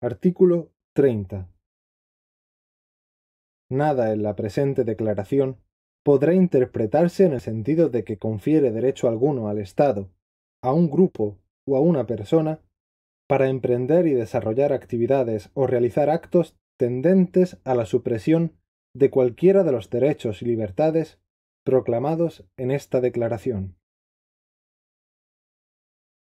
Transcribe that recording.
Artículo 30. Nada en la presente declaración podrá interpretarse en el sentido de que confiere derecho alguno al Estado, a un grupo o a una persona para emprender y desarrollar actividades o realizar actos tendentes a la supresión de cualquiera de los derechos y libertades proclamados en esta declaración.